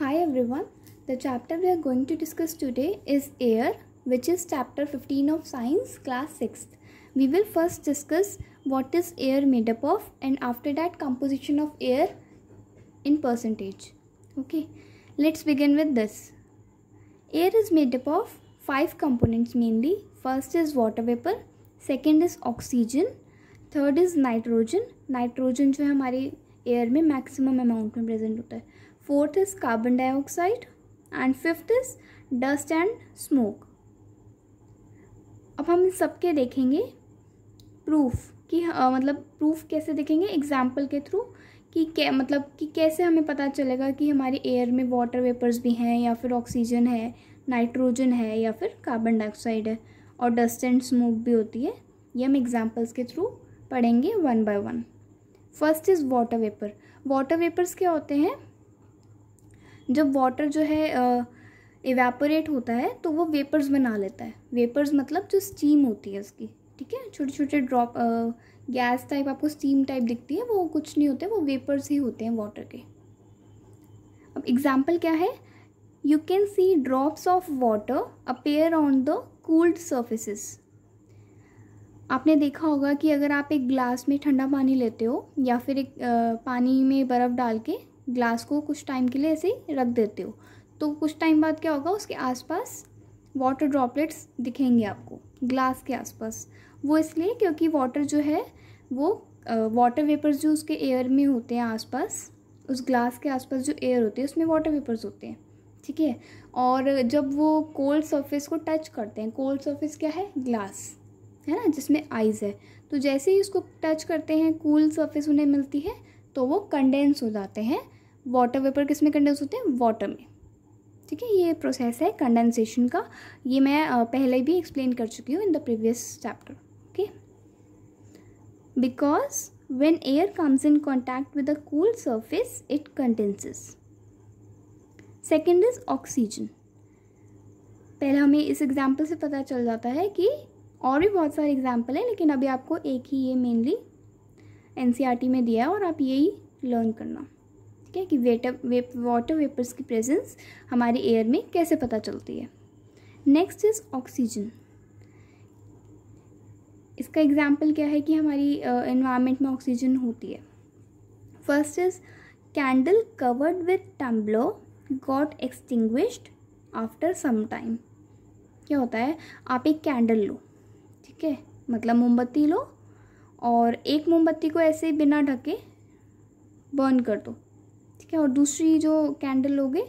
Hi everyone. The chapter we are going to discuss today is air which is chapter 15 of science class 6th. We will first discuss what is air made up of and after that composition of air in percentage. Okay. Let's begin with this. Air is made up of five components mainly. First is water vapor, second is oxygen, third is nitrogen nitrogen जो है हमारे air में maximum amount में present होता है fourth is carbon dioxide and fifth is dust and smoke अब हम इन सब के देखेंगे प्रूफ कि आ, मतलब प्रूफ कैसे देखेंगे एग्जाम्पल के थ्रू कि कै मतलब कि कैसे हमें पता चलेगा कि हमारे एयर में वाटर वेपर्स भी हैं या फिर ऑक्सीजन है नाइट्रोजन है या फिर कार्बन डाइऑक्साइड है और डस्ट एंड स्मोक भी होती है ये हम एग्जाम्पल्स के थ्रू पढ़ेंगे one by one first is water vapour water vapours क्या होते हैं जब वाटर जो है इवेपोरेट होता है तो वो वेपर्स बना लेता है वेपर्स मतलब जो स्टीम होती है उसकी ठीक है छोटे छोटे ड्रॉप गैस टाइप आपको स्टीम टाइप दिखती है वो कुछ नहीं होते वो वेपर्स ही होते हैं वाटर के अब एग्जाम्पल क्या है you can see drops of water appear on the cooled surfaces आपने देखा होगा कि अगर आप एक ग्लास में ठंडा पानी लेते हो या फिर एक आ, पानी में बर्फ़ डाल के ग्लास को कुछ टाइम के लिए ऐसे ही रख देते हो तो कुछ टाइम बाद क्या होगा उसके आसपास वाटर ड्रॉपलेट्स दिखेंगे आपको ग्लास के आसपास वो इसलिए क्योंकि वाटर जो है वो वाटर वेपर्स जो उसके एयर में होते हैं आसपास उस ग्लास के आसपास जो एयर होती है उसमें वाटर वेपर्स होते हैं ठीक है और जब वो कोल्ड सरफेस को टच करते हैं कोल्ड सरफेस क्या है ग्लास है ना जिसमें आइज़ है तो जैसे ही उसको टच करते हैं कूल सरफेस उन्हें मिलती है तो वो कंडेंस हो जाते हैं वाटर वेपर किस में कंडेंस होते हैं वाटर में ठीक है ये प्रोसेस है कंडेंसेशन का ये मैं पहले भी एक्सप्लेन कर चुकी हूँ in the previous chapter okay because when air comes in contact with a cool surface it condenses second is oxygen पहले हमें इस एग्जाम्पल से पता चल जाता है कि और भी बहुत सारे एग्जाम्पल हैं लेकिन अभी आपको एक ही ये मेनली एन e में दिया है और आप यही लर्न करना ठीक है कि वेटर वेप वाटर वेपर्स की प्रेजेंस हमारे एयर में कैसे पता चलती है नेक्स्ट इज़ ऑक्सीजन इसका एग्जाम्पल क्या है कि हमारी इन्वायरमेंट में ऑक्सीजन होती है first is candle covered with tumbler got extinguished after some time क्या होता है आप एक कैंडल लो ठीक है मतलब मोमबत्ती लो और एक मोमबत्ती को ऐसे बिना ढके बर्न कर दो ठीक है और दूसरी जो कैंडल होगी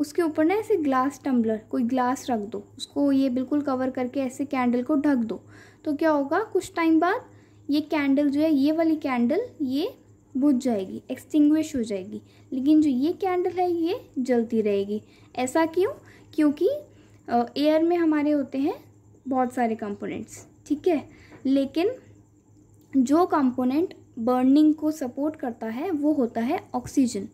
उसके ऊपर ना ऐसे ग्लास टम्बलर कोई ग्लास रख दो उसको ये बिल्कुल कवर करके ऐसे कैंडल को ढक दो तो क्या होगा कुछ टाइम बाद ये कैंडल जो है ये वाली कैंडल ये बुझ जाएगी एक्सटिंग्विश हो जाएगी लेकिन जो ये कैंडल है ये जलती रहेगी ऐसा क्यों क्योंकि एयर में हमारे होते हैं बहुत सारे कंपोनेंट्स ठीक है लेकिन जो कंपोनेंट बर्निंग को सपोर्ट करता है वो होता है ऑक्सीजन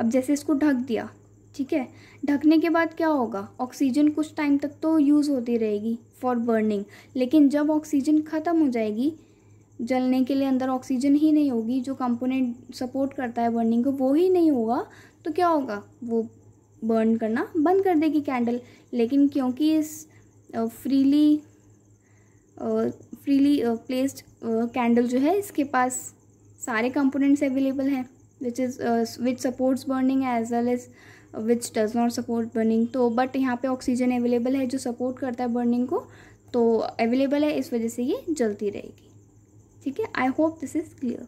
अब जैसे इसको ढक दिया ठीक है ढकने के बाद क्या होगा ऑक्सीजन कुछ टाइम तक तो यूज़ होती रहेगी फॉर बर्निंग लेकिन जब ऑक्सीजन ख़त्म हो जाएगी जलने के लिए अंदर ऑक्सीजन ही नहीं होगी जो कंपोनेंट सपोर्ट करता है बर्निंग को वो ही नहीं होगा तो क्या होगा वो बर्न करना बंद कर देगी कैंडल लेकिन क्योंकि इस फ्रीली फ्रीली प्लेस्ड कैंडल जो है इसके पास सारे कंपोनेंट्स अवेलेबल हैं which is which supports burning as well as which does not support burning तो बट यहाँ पे ऑक्सीजन अवेलेबल है जो सपोर्ट करता है बर्निंग को तो अवेलेबल है इस वजह से ये जलती रहेगी ठीक है I hope this is clear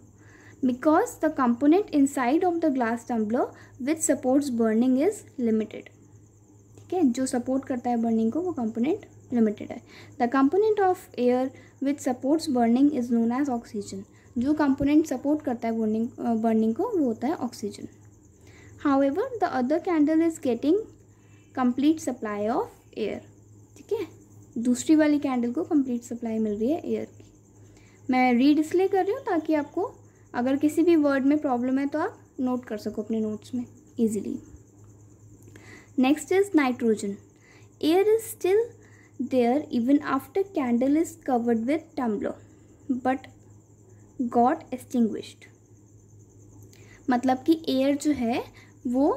because the component inside of the glass tumbler which supports burning is limited ठीक है जो सपोर्ट करता है बर्निंग को वो कंपोनेंट लिमिटेड है the component of air which supports burning is known as oxygen जो component support करता है बर्निंग बर्निंग को वो होता है oxygen however the other candle is getting complete supply of air ठीक है दूसरी वाली कैंडल को कंप्लीट सप्लाई मिल रही है एयर की मैं रीड इसलिए कर रही हूँ ताकि आपको अगर किसी भी वर्ड में प्रॉब्लम है तो आप नोट कर सको अपने नोट्स में easily next is nitrogen air is still there even after candle is covered with tumbler but got extinguished मतलब कि एयर जो है वो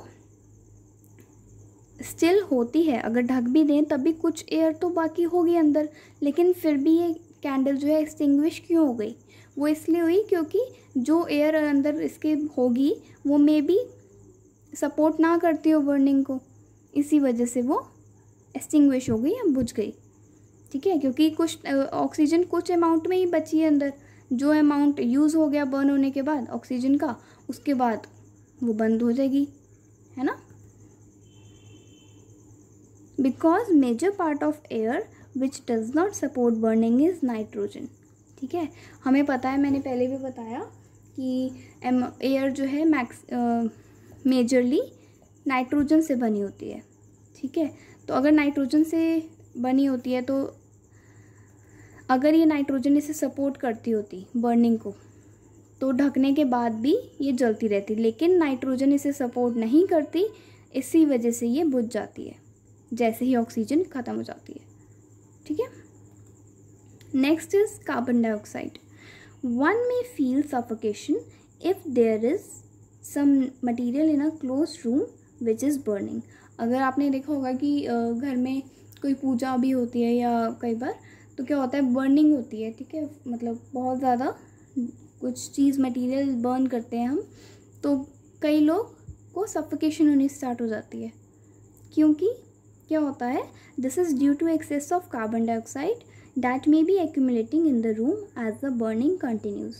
स्टिल होती है अगर ढक भी दें तब भी कुछ एयर तो बाकी होगी अंदर लेकिन फिर भी ये कैंडल जो है एक्सटिंग्विश क्यों हो गई वो इसलिए हुई क्योंकि जो एयर अंदर इसके होगी वो मे बी सपोर्ट ना करती हो बर्निंग को इसी वजह से वो एक्सटिंग्विश हो गई या बुझ गई ठीक है क्योंकि कुछ ऑक्सीजन कुछ अमाउंट में ही बची है अंदर जो अमाउंट यूज़ हो गया बर्न होने के बाद ऑक्सीजन का उसके बाद वो बंद हो जाएगी है ना because major part of air which does not support burning is nitrogen ठीक है हमें पता है मैंने पहले भी बताया कि एयर जो है मैक्स मेजरली नाइट्रोजन से बनी होती है ठीक है तो अगर नाइट्रोजन से बनी होती है तो अगर ये नाइट्रोजन इसे सपोर्ट करती होती बर्निंग को तो ढकने के बाद भी ये जलती रहती लेकिन नाइट्रोजन इसे सपोर्ट नहीं करती इसी वजह से ये बुझ जाती है जैसे ही ऑक्सीजन ख़त्म हो जाती है ठीक है next is carbon dioxide one may feel suffocation if there is some material in a close room which is burning अगर आपने देखा होगा कि घर में कोई पूजा भी होती है या कई बार तो क्या होता है बर्निंग होती है ठीक है मतलब बहुत ज़्यादा कुछ चीज़ मटेरियल बर्न करते हैं हम तो कई लोग को सफोकेशन होनी स्टार्ट हो जाती है क्योंकि क्या होता है this is due to excess of carbon dioxide that may be accumulating in the room as the burning continues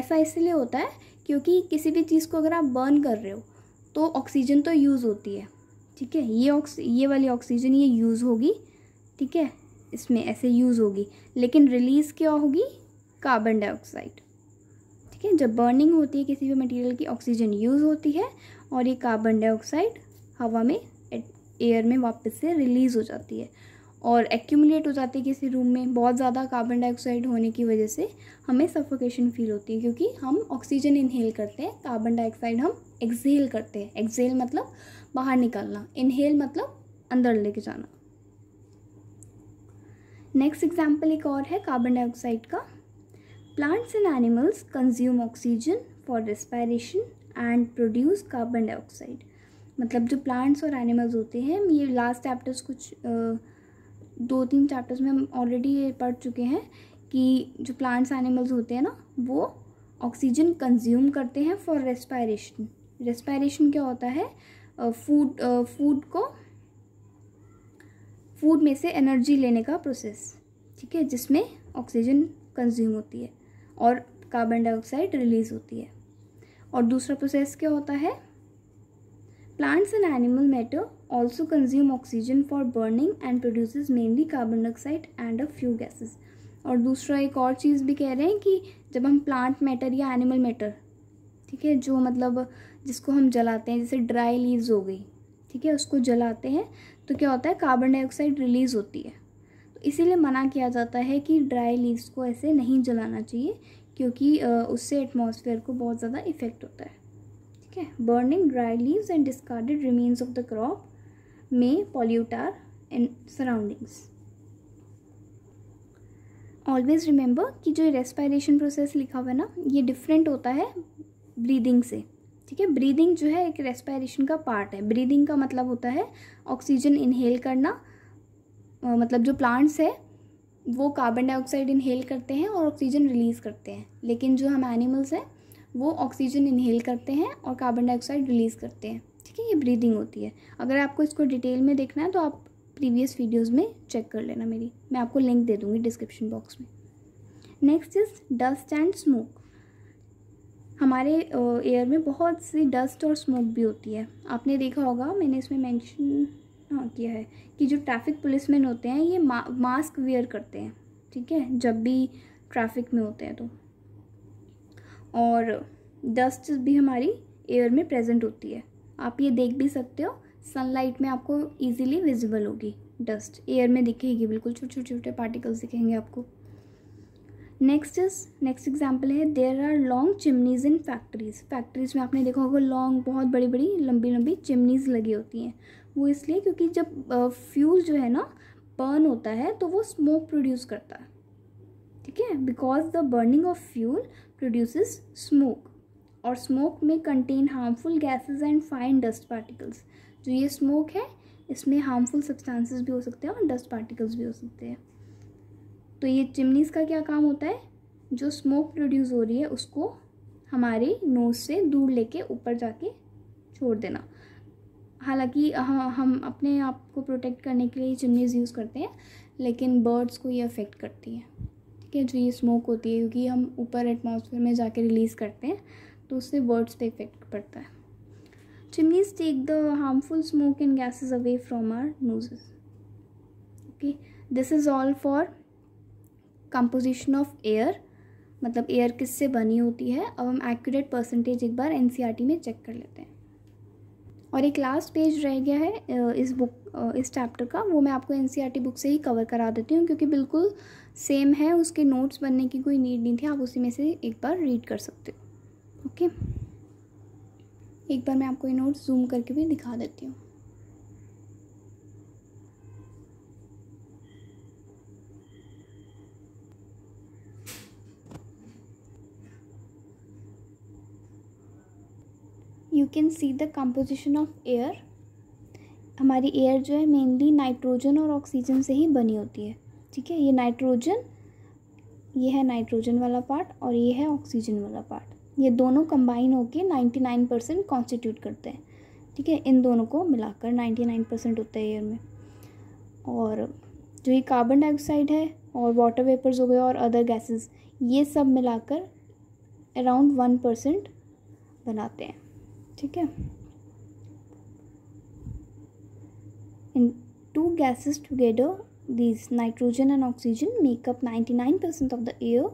ऐसा इसलिए होता है क्योंकि किसी भी चीज़ को अगर आप बर्न कर रहे हो तो ऑक्सीजन तो यूज़ होती है ठीक है ये ऑक्सी ये वाली ऑक्सीजन ये यूज़ होगी ठीक है इसमें ऐसे यूज़ होगी लेकिन रिलीज़ क्या होगी कार्बन डाइऑक्साइड ठीक है जब बर्निंग होती है किसी भी मटेरियल की ऑक्सीजन यूज़ होती है और ये कार्बन डाइऑक्साइड हवा में एयर में वापस से रिलीज़ हो जाती है और एक्यूमुलेट हो जाती है किसी रूम में बहुत ज़्यादा कार्बन डाइऑक्साइड होने की वजह से हमें सफोकेशन फील होती है क्योंकि हम ऑक्सीजन इन्हेल करते हैं कार्बन डाइऑक्साइड हम एक्सेल करते हैं एक्सेल मतलब बाहर निकालना इनहेल मतलब अंदर लेके जाना नेक्स्ट एग्जाम्पल एक और है कार्बन डाइऑक्साइड का plants and animals consume oxygen for respiration and produce carbon dioxide मतलब जो प्लांट्स और एनिमल्स होते हैं ये लास्ट चैप्टर्स कुछ दो तीन चैप्टर्स में हम ऑलरेडी ये पढ़ चुके हैं कि जो प्लांट्स एनिमल्स होते हैं ना वो ऑक्सीजन कंज्यूम करते हैं फॉर रेस्पायरेशन रेस्पायरेशन क्या होता है फूड फूड को फूड में से एनर्जी लेने का प्रोसेस ठीक है जिसमें ऑक्सीजन कंज्यूम होती है और कार्बन डाइऑक्साइड रिलीज होती है और दूसरा प्रोसेस क्या होता है plants and animal matter also consume oxygen for burning and produce mainly carbon dioxide and a few gases और दूसरा एक और चीज़ भी कह रहे हैं कि जब हम प्लांट मैटर या एनिमल मैटर ठीक है जो मतलब जिसको हम जलाते हैं जैसे ड्राई लीव्स हो गई ठीक है उसको जलाते हैं तो क्या होता है कार्बन डाइऑक्साइड रिलीज़ होती है तो इसीलिए मना किया जाता है कि ड्राई लीव्स को ऐसे नहीं जलाना चाहिए क्योंकि उससे एटमॉस्फेयर को बहुत ज़्यादा इफ़ेक्ट होता है ठीक है burning dry leaves and discarded remains of the crop may pollute our surroundings always remember कि जो रेस्पायरेशन प्रोसेस लिखा हुआ है ना ये डिफरेंट होता है ब्रीदिंग से ठीक है ब्रीदिंग जो है एक रेस्पायरेशन का पार्ट है ब्रीदिंग का मतलब होता है ऑक्सीजन इनहेल करना मतलब जो प्लांट्स है वो कार्बन डाइऑक्साइड इनहेल करते हैं और ऑक्सीजन रिलीज़ करते हैं लेकिन जो हम एनिमल्स हैं वो ऑक्सीजन इनहेल करते हैं और कार्बन डाइऑक्साइड रिलीज़ करते हैं ठीक है ये ब्रीदिंग होती है अगर आपको इसको डिटेल में देखना है तो आप प्रीवियस वीडियोज़ में चेक कर लेना मेरी मैं आपको लिंक दे दूँगी डिस्क्रिप्शन बॉक्स में next is dust and smoke हमारे एयर में बहुत सी डस्ट और स्मोक भी होती है आपने देखा होगा मैंने इसमें मेंशन हाँ किया है कि जो ट्रैफिक पुलिसमैन होते हैं ये मा, मास्क वेयर करते हैं ठीक है जब भी ट्रैफिक में होते हैं तो और डस्ट भी हमारी एयर में प्रेजेंट होती है आप ये देख भी सकते हो सनलाइट में आपको इजीली विजिबल होगी डस्ट एयर में दिखेगी बिल्कुल छोटे छोटे छोटे पार्टिकल्स दिखेंगे आपको नेक्स्ट इज नेक्स्ट एग्जाम्पल है there are long chimneys in factories factories में आपने देखा होगा लॉन्ग बहुत बड़ी बड़ी लंबी लंबी चिमनीज लगी होती हैं वो इसलिए क्योंकि जब फ्यूल जो है ना बर्न होता है तो वो स्मोक प्रोड्यूस करता है ठीक है because the burning of fuel produce smoke और स्मोक में contain harmful gases and fine dust particles जो ये स्मोक है इसमें हार्मफुल सब्सटेंसेस भी हो सकते हैं और डस्ट पार्टिकल्स भी हो सकते हैं तो ये चिमनीज़ का क्या काम होता है जो स्मोक प्रोड्यूस हो रही है उसको हमारे नोज से दूर लेके ऊपर जाके छोड़ देना हालांकि हम हम अपने आप को प्रोटेक्ट करने के लिए चिमनीज़ यूज़ करते हैं लेकिन बर्ड्स को ये अफेक्ट करती है ठीक है जो ये स्मोक होती है क्योंकि हम ऊपर एटमोसफेयर में जाके रिलीज़ करते हैं तो उससे बर्ड्स पे इफेक्ट पड़ता है chimneys take the harmful smoke and gases away from our noses okay this is all for composition of air मतलब एयर किससे बनी होती है अब हम एक्यूरेट परसेंटेज एक बार एनसीईआरटी e में चेक कर लेते हैं और एक लास्ट पेज रह गया है इस बुक इस चैप्टर का वो मैं आपको एनसीईआरटी बुक e से ही कवर करा देती हूँ क्योंकि बिल्कुल सेम है उसके नोट्स बनने की कोई नीड नहीं थी आप उसी में से एक बार रीड कर सकते हो ओके एक बार मैं आपको ये नोट्स जूम करके भी दिखा देती हूँ you can see the composition of air हमारी एयर जो है मेनली नाइट्रोजन और ऑक्सीजन से ही बनी होती है ठीक है ये नाइट्रोजन ये है नाइट्रोजन वाला पार्ट और ये है ऑक्सीजन वाला पार्ट ये दोनों कंबाइन होके नाइन परसेंट कॉन्स्टिट्यूट करते हैं ठीक है इन दोनों को मिलाकर नाइन्टी नाइन परसेंट होता है एयर में और जो ये कार्बन डाइऑक्साइड है और वाटर वेपर्स हो गए और अदर गैसेस ये सब मिलाकर अराउंड वन परसेंट बनाते हैं ठीक है in two gases together these nitrogen and oxygen make up 99% of the air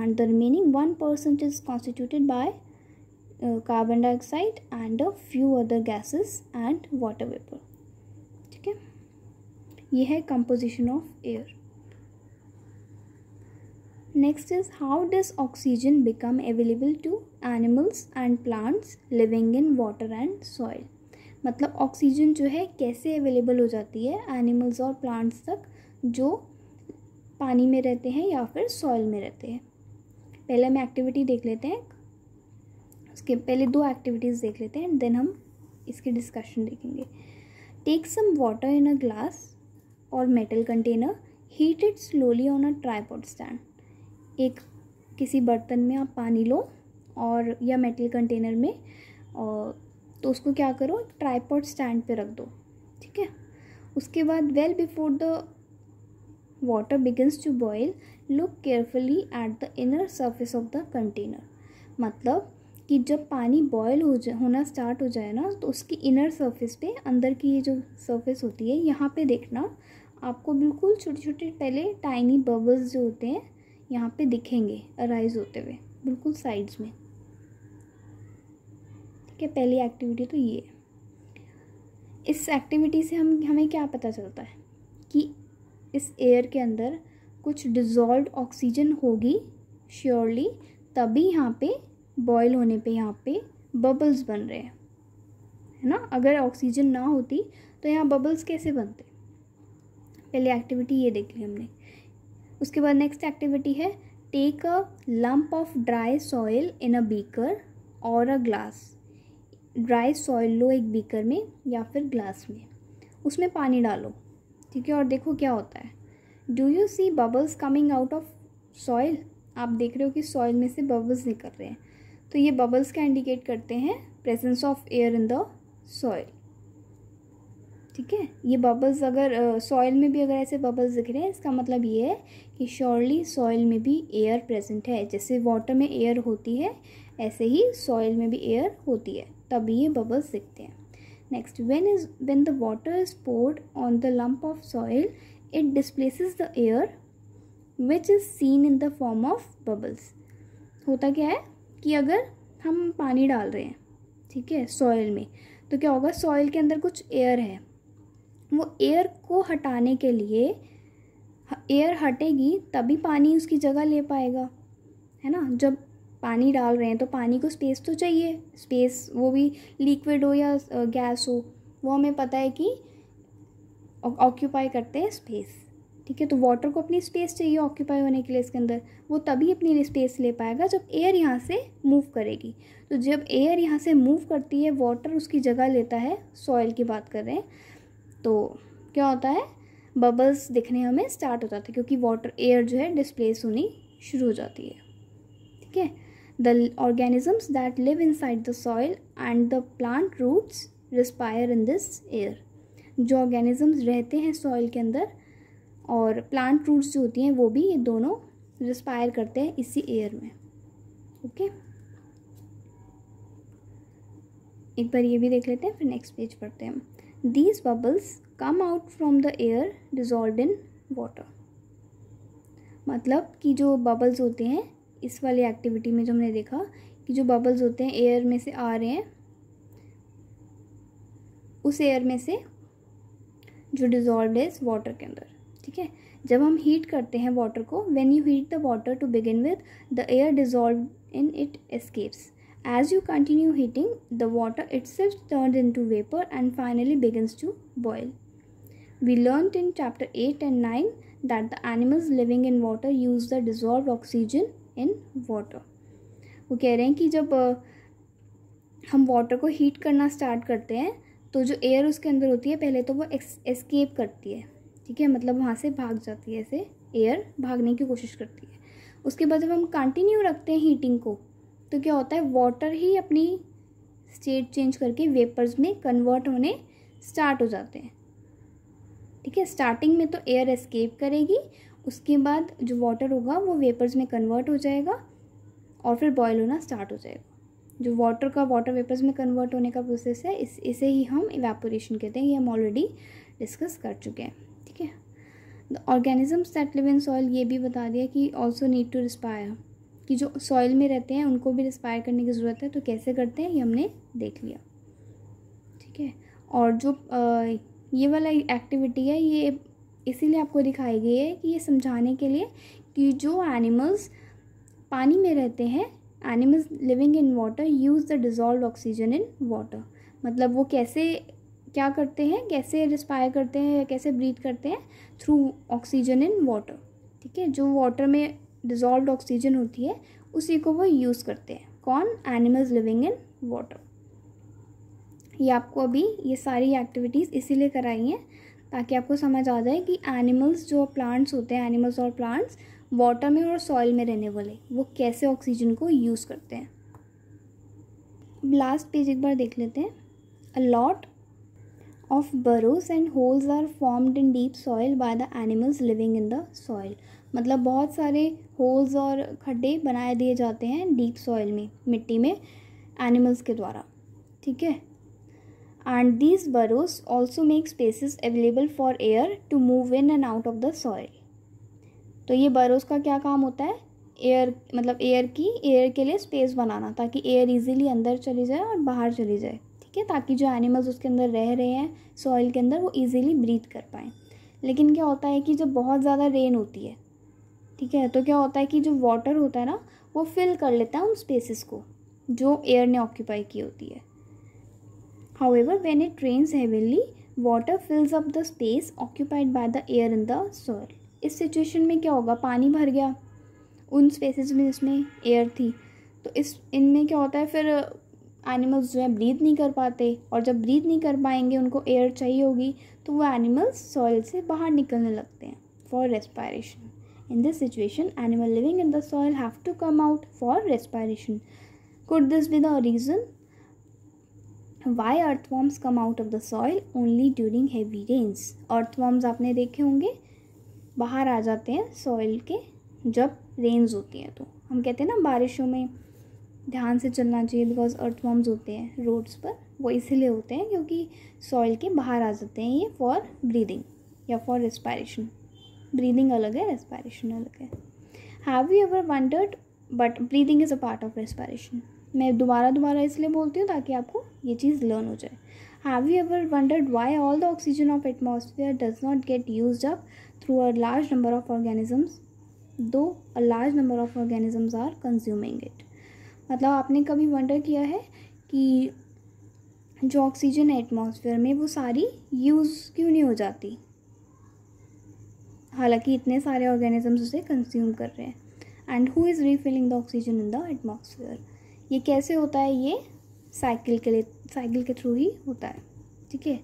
and the remaining 1% is constituted by uh, carbon dioxide and a few other gases and water vapor ठीक है ये है composition of air Next is how does oxygen become available to animals and plants living in water and soil? मतलब oxygen जो है कैसे available हो जाती है एनिमल्स और प्लांट्स तक जो पानी में रहते हैं या फिर सॉइल में रहते हैं पहले हम एक्टिविटी देख लेते हैं उसके पहले दो एक्टिविटीज़ देख लेते हैं देन हम इसके डिस्कशन देखेंगे take some water in a glass और metal container heat it slowly on a tripod stand एक किसी बर्तन में आप पानी लो और या मेटल कंटेनर में और तो उसको क्या करो ट्राईपॉड स्टैंड पे रख दो ठीक है उसके बाद well before the water begins to boil look carefully at the inner surface of the container मतलब कि जब पानी बॉयल हो जाए होना स्टार्ट हो जाए ना तो उसकी इनर सरफेस पे अंदर की ये जो सरफेस होती है यहाँ पे देखना आपको बिल्कुल छोटे छोटे पहले टाइनी बबल्स जो होते हैं यहाँ पे दिखेंगे अराइज होते हुए बिल्कुल साइड्स में ठीक है पहली एक्टिविटी तो ये है इस एक्टिविटी से हम हमें क्या पता चलता है कि इस एयर के अंदर कुछ डिज़ोल्व ऑक्सीजन होगी श्योरली तभी यहाँ पे बॉयल होने पे यहाँ पे बबल्स बन रहे हैं है ना अगर ऑक्सीजन ना होती तो यहाँ बबल्स कैसे बनते पहले एक्टिविटी ये देख ली हमने उसके बाद नेक्स्ट एक्टिविटी है take a lump of dry soil in a beaker और अ ग्लास ड्राई सॉइल लो एक बीकर में या फिर ग्लास में उसमें पानी डालो ठीक है और देखो क्या होता है do you see bubbles coming out of soil आप देख रहे हो कि सॉइल में से बबल्स निकल रहे हैं तो ये बबल्स का इंडिकेट करते हैं presence of air in the soil ठीक है ये बबल्स अगर सॉइल uh, में भी अगर ऐसे बबल्स दिख रहे हैं इसका मतलब ये है कि श्योरली सॉइल में भी एयर प्रेजेंट है जैसे वाटर में एयर होती है ऐसे ही सॉइल में भी एयर होती है तभी ये बबल्स दिखते हैं next when is when the water is poured on the lump of soil it displaces the air which is seen in the form of bubbles होता क्या है कि अगर हम पानी डाल रहे हैं ठीक है सॉइल में तो क्या होगा सॉइल के अंदर कुछ एयर है वो एयर को हटाने के लिए एयर हटेगी तभी पानी उसकी जगह ले पाएगा है ना जब पानी डाल रहे हैं तो पानी को स्पेस तो चाहिए स्पेस वो भी लिक्विड हो या गैस हो वो हमें पता है कि ऑक्यूपाई करते हैं स्पेस ठीक है तो वाटर को अपनी स्पेस चाहिए ऑक्यूपाई होने के लिए इसके अंदर वो तभी अपनी स्पेस ले पाएगा जब एयर यहाँ से मूव करेगी तो जब एयर यहाँ से मूव करती है वाटर उसकी जगह लेता है सॉइल की बात कर रहे हैं तो क्या होता है बबल्स दिखने हमें स्टार्ट हो जाते हैं क्योंकि वाटर एयर जो है डिस्प्लेस होनी शुरू हो जाती है ठीक है the organisms that live inside the soil and the plant roots respire in this air जो ऑर्गेनिजम्स रहते हैं सॉइल के अंदर और प्लांट रूट्स जो होती हैं वो भी ये दोनों रिस्पायर करते हैं इसी एयर में ओके एक बार ये भी देख लेते हैं फिर नेक्स्ट पेज पढ़ते हैं These bubbles come out from the air dissolved in water. मतलब कि जो bubbles होते हैं इस वाली activity में जो हमने देखा कि जो bubbles होते हैं air में से आ रहे हैं उस air में से जो dissolved है water के अंदर ठीक है जब हम heat करते हैं water को when you heat the water to begin with the air dissolved in it escapes As you continue heating, the water itself turns into vapor and finally begins to boil. We learned in chapter 8 and 9 that the animals living in water use the dissolved oxygen in water. वो कह रहे हैं कि जब हम water को heat करना start करते हैं तो जो एयर उसके अंदर होती है पहले तो वो एस्केप करती है ठीक है मतलब वहाँ से भाग जाती है ऐसे एयर भागने की कोशिश करती है उसके बाद जब हम कंटिन्यू रखते हैं हीटिंग को तो क्या होता है वाटर ही अपनी स्टेट चेंज करके वेपर्स में कन्वर्ट होने स्टार्ट हो जाते हैं ठीक है स्टार्टिंग में तो एयर एस्केप करेगी उसके बाद जो वाटर होगा वो वेपर्स में कन्वर्ट हो जाएगा और फिर बॉयल होना स्टार्ट हो जाएगा जो वाटर का वाटर वेपर्स में कन्वर्ट होने का प्रोसेस है इस इसे ही हम इवेपोरेशन कहते हैं ये हम ऑलरेडी डिस्कस कर चुके हैं ठीक है the organisms that live in soil ये भी बता दिया कि ऑल्सो नीड टू रिस्पायर कि जो सॉइल में रहते हैं उनको भी रिस्पायर करने की ज़रूरत है तो कैसे करते हैं ये हमने देख लिया ठीक है और जो आ, ये वाला एक्टिविटी है ये इसीलिए आपको दिखाई गई है कि ये समझाने के लिए कि जो एनिमल्स पानी में रहते हैं animals living in water use the dissolve oxygen in water मतलब वो कैसे क्या करते हैं कैसे रिस्पायर करते हैं या कैसे ब्रीथ करते हैं थ्रू ऑक्सीजन इन वाटर ठीक है जो वाटर में डिज़ॉल्व ऑक्सीजन होती है उसी को वो यूज़ करते हैं कौन एनिमल्स लिविंग इन वाटर ये आपको अभी ये सारी एक्टिविटीज़ इसीलिए कराई हैं ताकि आपको समझ आ जाए कि एनिमल्स जो प्लांट्स होते हैं एनिमल्स और प्लांट्स वाटर में और सॉइल में रहने वाले वो कैसे ऑक्सीजन को यूज़ करते हैं लास्ट पेज एक बार देख लेते हैं a lot of burrows and holes are formed in deep soil by the animals living in the soil मतलब बहुत सारे होल्स और खड्डे बनाए दिए जाते हैं डीप सॉइल में मिट्टी में एनिमल्स के द्वारा ठीक है and this burrows also make spaces available for air to move in and out of the soil तो ये बरोस का क्या काम होता है एयर मतलब एयर की एयर के लिए स्पेस बनाना ताकि एयर इजीली अंदर चली जाए और बाहर चली जाए ठीक है ताकि जो एनिमल्स उसके अंदर रह रहे हैं सॉइल के अंदर वो इजीली ब्रीथ कर पाएँ लेकिन क्या होता है कि जब बहुत ज़्यादा रेन होती है ठीक है तो क्या होता है कि जो वाटर होता है ना वो फिल कर लेता है उन स्पेसिस को जो एयर ने ऑक्यूपाई की होती है however when it rains heavily water fills up the space occupied by the air in the soil इस सिचुएशन में क्या होगा पानी भर गया उन स्पेसिस में जिसमें एयर थी तो इस इनमें क्या होता है फिर एनिमल्स जो है ब्रीथ नहीं कर पाते और जब ब्रीथ नहीं कर पाएंगे उनको एयर चाहिए होगी तो वो एनिमल्स सॉइल से बाहर निकलने लगते हैं for respiration In this situation, animal living in the soil have to come out for respiration. Could this be the reason why earthworms come out of the soil only during heavy rains? Earthworms aapne dekhe honge bahar aa jate hain soil ke jab rains hoti hai to hum kehte hain na barishon mein ध्यान से चलना चाहिए because earthworms होते हैं roads पर वो इसीलिए होते हैं क्योंकि सॉइल के बाहर आ जाते हैं ये फॉर ब्रीदिंग या फॉर रिस्पायरेशन ब्रीदिंग अलग है रेस्पायरेशन अलग है have you ever wondered but breathing is a part of respiration मैं दोबारा दोबारा इसलिए बोलती हूँ ताकि आपको ये चीज़ लर्न हो जाए have you ever wondered why all the oxygen of atmosphere does not get used up through a large number of organisms though a large number of organisms are consuming it मतलब आपने कभी wonder किया है कि जो oxygen है atmosphere में वो सारी यूज़ क्यों नहीं हो जाती हालांकि इतने सारे ऑर्गेनिजम्स उसे कंज्यूम कर रहे हैं and who is refilling the oxygen in the atmosphere ये कैसे होता है ये साइकिल के लिए साइकिल के थ्रू ही होता है ठीक है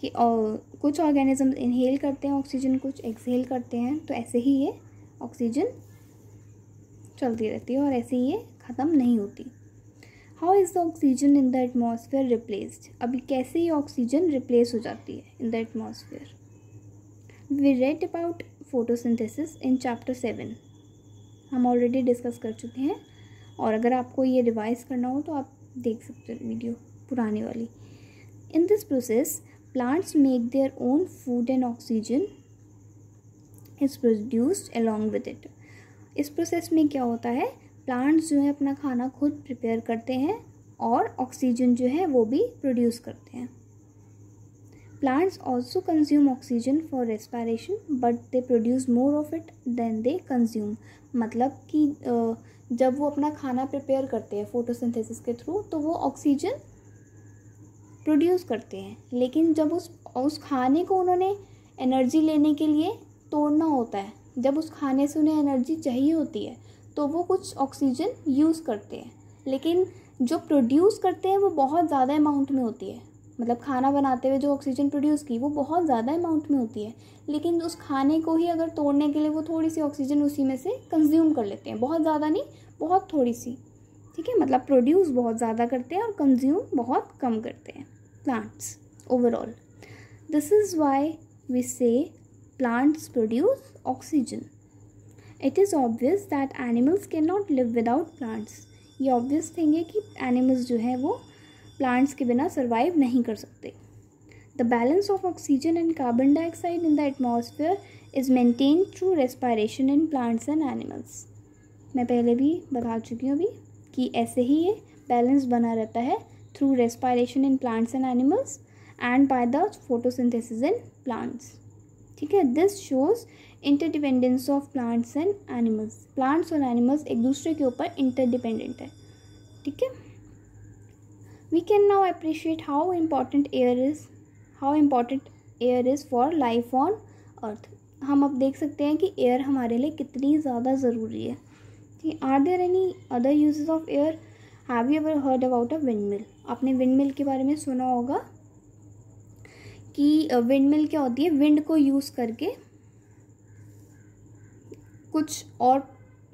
कि और कुछ ऑर्गेनिज्म इनहेल करते हैं ऑक्सीजन कुछ एक्सहेल करते हैं तो ऐसे ही ये ऑक्सीजन चलती रहती है और ऐसे ही ये ख़त्म नहीं होती how is the oxygen in the atmosphere replaced अभी कैसे ये ऑक्सीजन रिप्लेस हो जाती है in the atmosphere we read about photosynthesis in chapter seven हम ऑलरेडी डिस्कस कर चुके हैं और अगर आपको ये रिवाइज करना हो तो आप देख सकते हो वीडियो पुराने वाली in this process plants make their own food and oxygen is produced along with it इस प्रोसेस में क्या होता है प्लांट्स जो है अपना खाना खुद प्रिपेयर करते हैं और ऑक्सीजन जो है वो भी प्रोड्यूस करते हैं Plants also consume oxygen for respiration but they produce more of it than they consume. मतलब कि जब वो अपना खाना प्रिपेयर करते हैं फोटोसिंथेसिस के थ्रू तो वो ऑक्सीजन प्रोड्यूस करते हैं लेकिन जब उस उस खाने को उन्होंने एनर्जी लेने के लिए तोड़ना होता है जब उस खाने से उन्हें एनर्जी चाहिए होती है तो वो कुछ ऑक्सीजन यूज़ करते हैं लेकिन जो प्रोड्यूस करते हैं वो बहुत ज़्यादा अमाउंट में होती है मतलब खाना बनाते हुए जो ऑक्सीजन प्रोड्यूस की वो बहुत ज़्यादा अमाउंट में होती है लेकिन उस खाने को ही अगर तोड़ने के लिए वो थोड़ी सी ऑक्सीजन उसी में से कंज्यूम कर लेते हैं बहुत ज़्यादा नहीं बहुत थोड़ी सी ठीक है मतलब प्रोड्यूस बहुत ज़्यादा करते हैं और कंज्यूम बहुत कम करते हैं plants overall this is why we say plants produce oxygen it is obvious that animals can not live without plants ये ऑब्वियस थिंग है कि एनिमल्स जो है वो प्लांट्स के बिना सर्वाइव नहीं कर सकते the balance of oxygen and carbon dioxide in the atmosphere is maintain through respiration in plants and animals मैं पहले भी बता चुकी हूँ अभी कि ऐसे ही ये बैलेंस बना रहता है through respiration in plants and animals and by the photosynthesis in plants ठीक है this shows interdependence of plants and animals plants और एनिमल्स एक दूसरे के ऊपर इंटरडिपेंडेंट है ठीक है we can now appreciate how important air is how important air is for life on earth हम अब देख सकते हैं कि एयर हमारे लिए कितनी ज़्यादा ज़रूरी है ठीक are there any other uses of air have you ever heard about a wind mill आपने विंड मिल के बारे में सुना होगा कि विंड मिल क्या होती है विंड को यूज़ करके कुछ और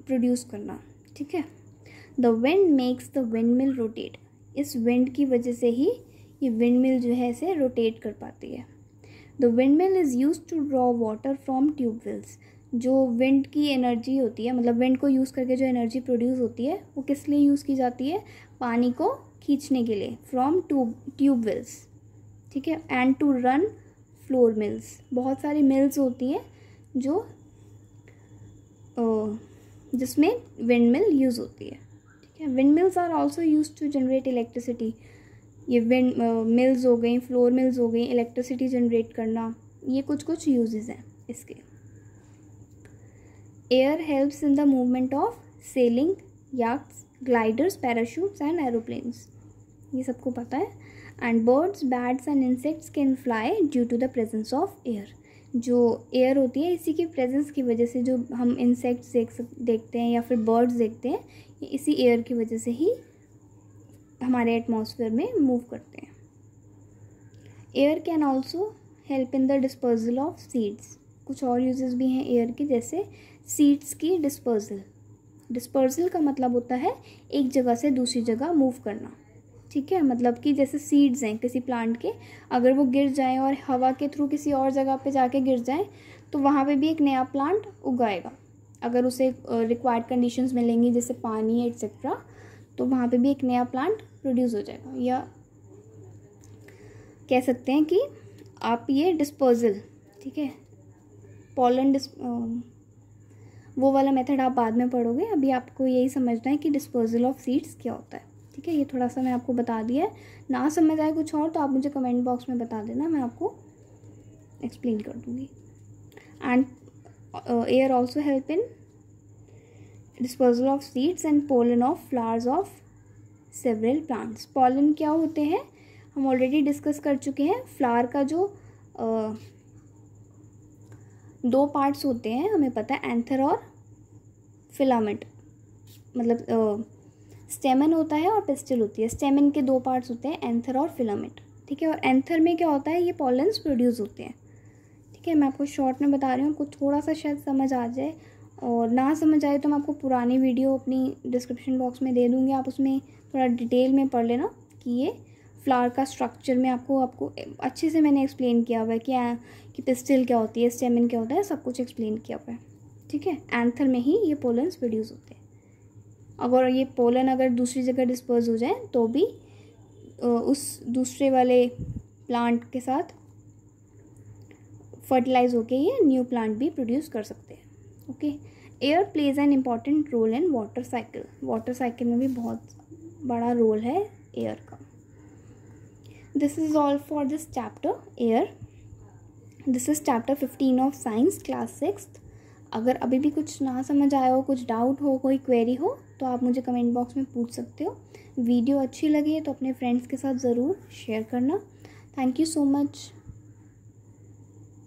प्रोड्यूस करना ठीक है the wind makes the wind mill rotate इस विंड की वजह से ही ये विंड मिल जो है इसे रोटेट कर पाती है the wind mill is use to draw water from tubewells जो विंड की एनर्जी होती है मतलब विंड को यूज़ करके जो एनर्जी प्रोड्यूस होती है वो किस लिए यूज़ की जाती है पानी को खींचने के लिए फ्रॉम ट्यूब ट्यूबवेल्स ठीक है and to run flour mills बहुत सारी मिल्स होती हैं जो जिसमें विंड मिल यूज़ होती है है wind mills are also use to generate electricity ये विंड मिल्स uh, हो गई फ्लोर मिल्स हो गई इलेक्ट्रिसिटी जनरेट करना ये कुछ कुछ यूजेज हैं इसके air helps in the movement of sailing याक्स ग्लाइडर्स पैराशूट्स एंड एरोप्लेन्स ये सबको पता है and birds bats and insects can fly due to the presence of air जो एयर होती है इसी के प्रेजेंस की वजह से जो हम इंसेक्ट्स देख सक देखते हैं या फिर बर्ड्स देखते हैं ये इसी एयर की वजह से ही हमारे एटमॉस्फेयर में मूव करते हैं air can also help in the disposal of seeds कुछ और यूजेस भी हैं एयर के जैसे सीड्स की डिस्पोजल डिस्पर्जल का मतलब होता है एक जगह से दूसरी जगह मूव करना ठीक है मतलब कि जैसे सीड्स हैं किसी प्लांट के अगर वो गिर जाएं और हवा के थ्रू किसी और जगह पे जाके गिर जाएं तो वहाँ पे भी एक नया प्लांट उगाएगा अगर उसे रिक्वायर्ड कंडीशंस मिलेंगी जैसे पानी एट्सेट्रा तो वहाँ पे भी एक नया प्लांट प्रोड्यूस हो जाएगा या कह सकते हैं कि आप ये डिस्पोजल ठीक है पॉलन डिस वो वाला मेथड आप बाद में पढ़ोगे अभी आपको यही समझना है कि डिस्पोजल ऑफ सीड्स क्या होता है ठीक है ये थोड़ा सा मैं आपको बता दिया है ना समझ आए कुछ और तो आप मुझे कमेंट बॉक्स में बता देना मैं आपको एक्सप्लेन कर दूँगी and air also help in disposal of seeds and pollen of flowers of several plants pollen क्या होते हैं हम ऑलरेडी डिस्कस कर चुके हैं फ्लावर का जो uh, दो पार्ट्स होते हैं हमें पता है एंथर और फिलामेंट मतलब uh, स्टेमन होता है और पेस्टल होती है स्टेमन के दो पार्ट्स होते हैं एंथर और फिलामेंट ठीक है और एंथर में क्या होता है ये पॉलन्स प्रोड्यूस होते हैं ठीक है मैं आपको शॉर्ट में बता रही हूँ आपको थोड़ा सा शायद समझ आ जाए और ना समझ आए तो मैं आपको पुरानी वीडियो अपनी डिस्क्रिप्शन बॉक्स में दे दूँगी आप उसमें थोड़ा डिटेल में पढ़ लेना कि ये फ्लावर का स्ट्रक्चर में आपको आपको अच्छे से मैंने एक्सप्लेन किया हुआ है कि कि पिस्टिल क्या होती है स्टेमिन क्या होता है सब कुछ एक्सप्लेन किया हुआ है ठीक है एंथर में ही ये पोलन्स प्रोड्यूस होते हैं अगर ये पोलन अगर दूसरी जगह डिस्पर्स हो जाए तो भी उस दूसरे वाले प्लांट के साथ फर्टिलाइज होके ये न्यू प्लांट भी प्रोड्यूस कर सकते हैं okay air plays an important role in water cycle water cycle में भी बहुत बड़ा रोल है एयर का this is all for this chapter air this is chapter fifteen of science class six अगर अभी भी कुछ ना समझ आया हो कुछ डाउट हो कोई क्वेरी हो तो आप मुझे कमेंट बॉक्स में पूछ सकते हो वीडियो अच्छी लगी है तो अपने फ्रेंड्स के साथ ज़रूर शेयर करना थैंक यू सो मच